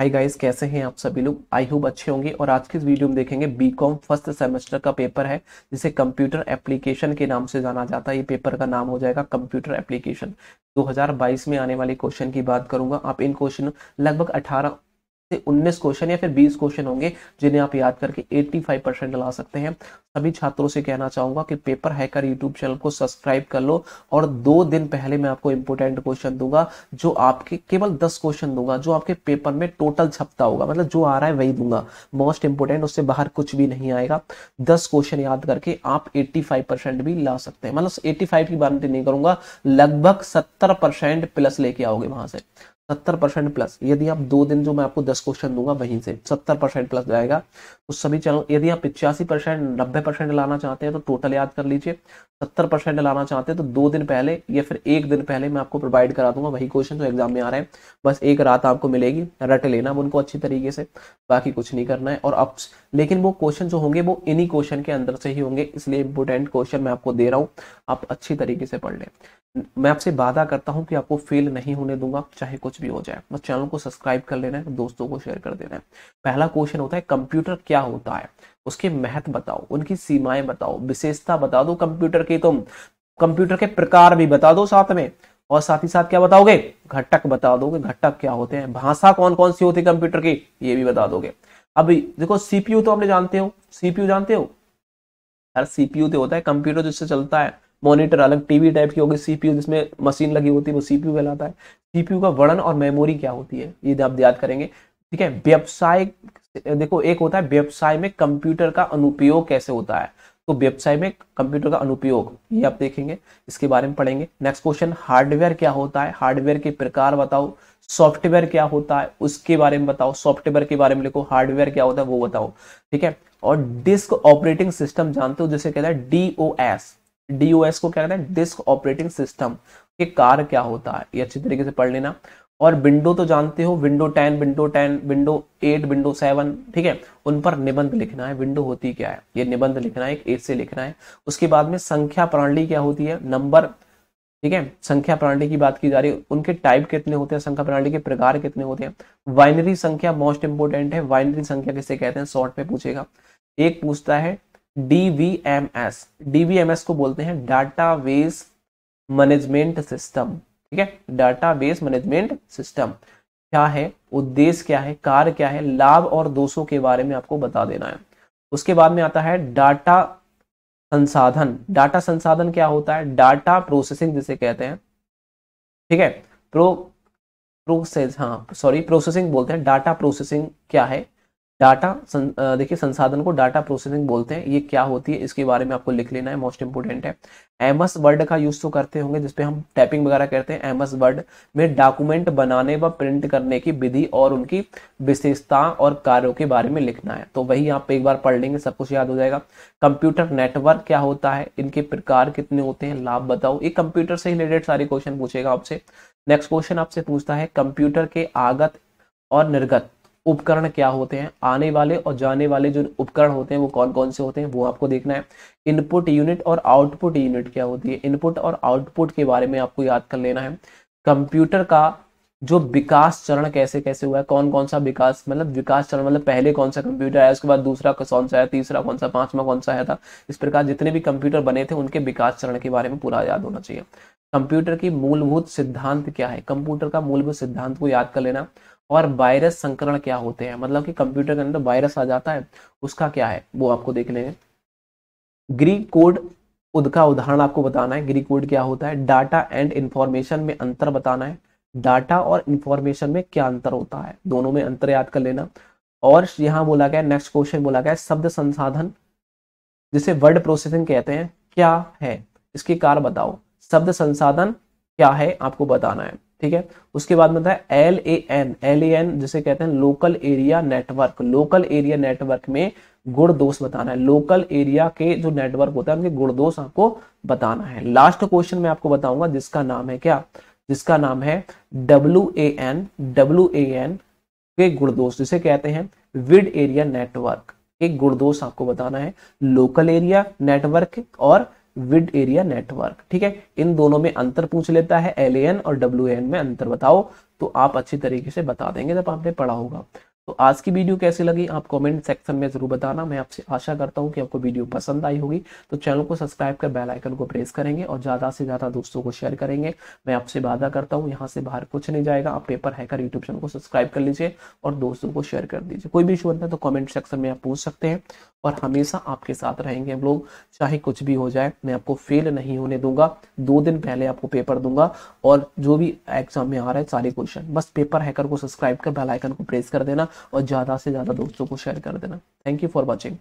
hi guys कैसे हैं आप सभी लोग आई होप अच्छे होंगे और आज की इस वीडियो में देखेंगे बीकॉम फर्स्ट सेमेस्टर का पेपर है जिसे कंप्यूटर एप्लीकेशन के नाम से जाना जाता है ये पेपर का नाम हो जाएगा कंप्यूटर एप्लीकेशन 2022 में आने वाले क्वेश्चन की बात करूंगा आप इन क्वेश्चन लगभग 18 से 19 क्वेश्चन या फिर 20 क्वेश्चन होंगे जिन्हें आप याद करके 85 परसेंट ला सकते हैं सभी छात्रों से कहना चाहूंगा कि पेपर हैकर यूट्यूब चैनल को सब्सक्राइब कर लो और दो दिन पहले मैं आपको इंपोर्टेंट क्वेश्चन दूंगा जो आपके केवल दस क्वेश्चन दूंगा जो आपके पेपर में टोटल छपता होगा मतलब जो आ रहा है वही दूंगा मोस्ट इंपोर्टेंट उससे बाहर कुछ भी नहीं आएगा दस क्वेश्चन याद करके आप एट्टी भी ला सकते हैं मतलब एट्टी की गारंटी नहीं करूंगा लगभग सत्तर प्लस लेके आओगे वहां से सत्तर परसेंट प्लस यदि आप दो दिन जो मैं आपको दस क्वेश्चन दूंगा वहीं से सत्तर परसेंट प्लस जाएगा तो सभी चैनल यदि आप पिचासी परसेंट नब्बे परसेंट लाना चाहते हैं तो टोटल याद कर लीजिए सत्तर परसेंट लाना चाहते हैं तो दो दिन पहले या फिर एक दिन पहले मैं आपको प्रोवाइड करा दूंगा वही क्वेश्चन जो एग्जाम में आ रहे हैं बस एक रात आपको मिलेगी रट लेना उनको अच्छी तरीके से बाकी कुछ नहीं करना है और अब लेकिन वो क्वेश्चन जो होंगे वो इन्हीं क्वेश्चन के अंदर से ही होंगे इसलिए इंपोर्टेंट क्वेश्चन मैं आपको दे रहा हूँ आप अच्छी तरीके से पढ़ लें मैं आपसे वादा करता हूं कि आपको फेल नहीं होने दूंगा चाहे कुछ भी हो जाए बस चैनल को सब्सक्राइब कर लेना है दोस्तों को शेयर कर देना है पहला क्वेश्चन होता है कंप्यूटर क्या होता है उसके महत्व बताओ उनकी सीमाएं बताओ विशेषता बता दो कंप्यूटर की तुम कंप्यूटर के प्रकार भी बता दो साथ में और साथ ही साथ क्या बताओगे घटक बता दोगे घटक क्या होते हैं भाषा कौन कौन सी होती है कंप्यूटर की ये भी बता दोगे अब देखो सीपीयू तो हमने जानते हो सीपीयू जानते हो यार सीपीयू तो होता है कंप्यूटर जिससे चलता है मॉनिटर अलग टीवी टाइप की होगी सीपीयू जिसमें मशीन लगी होती है वो सीपीयू कहलाता है सीपीयू का वर्णन और मेमोरी क्या होती है ये आप याद करेंगे ठीक है व्यवसाय देखो एक होता है व्यवसाय में कंप्यूटर का अनुपयोग कैसे होता है तो व्यवसाय में कंप्यूटर का अनुपयोग ये आप देखेंगे इसके बारे में पढ़ेंगे नेक्स्ट क्वेश्चन हार्डवेयर क्या होता है हार्डवेयर के प्रकार बताओ सॉफ्टवेयर क्या होता है उसके बारे में बताओ सॉफ्टवेयर के बारे में लिखो हार्डवेयर क्या होता है वो बताओ ठीक है और डिस्क ऑपरेटिंग सिस्टम जानते हो जिसे कहता है डीओएस डीओएस को क्या कहते हैं डिस्क ऑपरेटिंग सिस्टम के कार क्या होता है ये अच्छी तरीके से पढ़ लेना और विंडो तो जानते हो window ten window ten window eight window seven ठीक है उन पर निबंध लिखना है विंडो होती क्या है ये निबंध लिखना है एक एट से लिखना है उसके बाद में संख्या प्रणाली क्या होती है नंबर ठीक है संख्या प्रणाली की बात की जा रही है उनके टाइप कितने होते हैं संख्या प्रणाली के प्रकार कितने होते हैं वाइनरी संख्या मोस्ट इंपोर्टेंट है वाइनरी संख्या किसे कहते हैं शॉर्ट में पूछेगा एक पूछता है डीवीएमएस डीवीएमएस को बोलते हैं डाटा बेस मैनेजमेंट सिस्टम ठीक है डाटाबेस मैनेजमेंट सिस्टम क्या है उद्देश्य क्या है कार्य क्या है लाभ और दोषों के बारे में आपको बता देना है उसके बाद में आता है डाटा संसाधन डाटा संसाधन क्या होता है डाटा प्रोसेसिंग जिसे कहते हैं ठीक है प्रो प्रोसेस हाँ सॉरी प्रोसेसिंग बोलते हैं डाटा प्रोसेसिंग क्या है डाटा सं, देखिए संसाधन को डाटा प्रोसेसिंग बोलते हैं ये क्या होती है इसके बारे में आपको लिख लेना है मोस्ट इंपोर्टेंट है एमएस वर्ड का यूज तो करते होंगे जिसपे हम टाइपिंग वगैरह करते हैं एमएस वर्ड में डॉक्यूमेंट बनाने व प्रिंट करने की विधि और उनकी विशेषता और कार्यों के बारे में लिखना है तो वही आप एक बार पढ़ लेंगे सब कुछ याद हो जाएगा कंप्यूटर नेटवर्क क्या होता है इनके प्रकार कितने होते हैं लाभ बताओ ये कंप्यूटर से रिलेटेड सारे क्वेश्चन पूछेगा आपसे नेक्स्ट क्वेश्चन आपसे पूछता है कंप्यूटर के आगत और निर्गत उपकरण क्या होते हैं आने वाले और जाने वाले जो उपकरण होते हैं वो कौन कौन से होते हैं वो आपको देखना है इनपुट यूनिट और आउटपुट यूनिट क्या होती है इनपुट और आउटपुट के बारे में आपको याद कर लेना है कंप्यूटर का जो विकास चरण कैसे कैसे हुआ है कौन कौन सा विकास मतलब विकास चरण मतलब पहले कौन सा कंप्यूटर आया उसके बाद दूसरा कौन सा आया तीसरा कौन सा पांचवा कौन सा आया था इस प्रकार जितने भी कंप्यूटर बने थे उनके विकास चरण के बारे में पूरा याद होना चाहिए कंप्यूटर की मूलभूत सिद्धांत क्या है कंप्यूटर का मूलभूत सिद्धांत को याद कर लेना और वायरस संकरण क्या होते हैं मतलब कि कंप्यूटर के अंदर वायरस तो आ जाता है उसका क्या है वो आपको देखने लेंगे ग्रीक कोड का उदाहरण आपको बताना है ग्रीक कोड क्या होता है डाटा एंड इंफॉर्मेशन में अंतर बताना है डाटा और इंफॉर्मेशन में क्या अंतर होता है दोनों में अंतर याद कर लेना और यहां बोला गया नेक्स्ट क्वेश्चन बोला गया शब्द संसाधन जिसे वर्ड प्रोसेसिंग कहते हैं क्या है इसके कार बताओ शब्द संसाधन क्या है आपको बताना है ठीक है उसके बाद में L A N L A N जिसे कहते हैं local area network local area network में गुण दोष बताना है लोकल एरिया के जो नेटवर्क होता है उनके गुण दोष आपको बताना है लास्ट क्वेश्चन में आपको बताऊंगा जिसका नाम है क्या जिसका नाम है W A N W A N के गुड़ दोष जिसे कहते हैं विड एरिया नेटवर्क एक गुड़ दोष आपको बताना है लोकल एरिया नेटवर्क और विड एरिया नेटवर्क ठीक है इन दोनों में अंतर पूछ लेता है एल और डब्ल्यू में अंतर बताओ तो आप अच्छी तरीके से बता देंगे जब आपने पढ़ा होगा तो आज की वीडियो कैसी लगी आप कमेंट सेक्शन में ज़रूर बताना मैं आपसे आशा करता हूँ कि आपको वीडियो पसंद आई होगी तो चैनल को सब्सक्राइब कर बेल आइकन को प्रेस करेंगे और ज़्यादा से ज़्यादा दोस्तों को शेयर करेंगे मैं आपसे वादा करता हूँ यहाँ से बाहर कुछ नहीं जाएगा आप पेपर हैकर यूट्यूब चैनल को सब्सक्राइब कर लीजिए और दोस्तों को शेयर कर दीजिए कोई भी इशू बनता है तो कॉमेंट सेक्शन में आप पूछ सकते हैं और हमेशा आपके साथ रहेंगे हम लोग चाहे कुछ भी हो जाए मैं आपको फेल नहीं होने दूंगा दो दिन पहले आपको पेपर दूंगा और जो भी एग्जाम में आ रहा है सारे क्वेश्चन बस पेपर हैकर को सब्सक्राइब कर बेल आइकन को प्रेस कर देना और ज़्यादा से ज़्यादा दोस्तों को शेयर कर देना थैंक यू फॉर वॉचिंग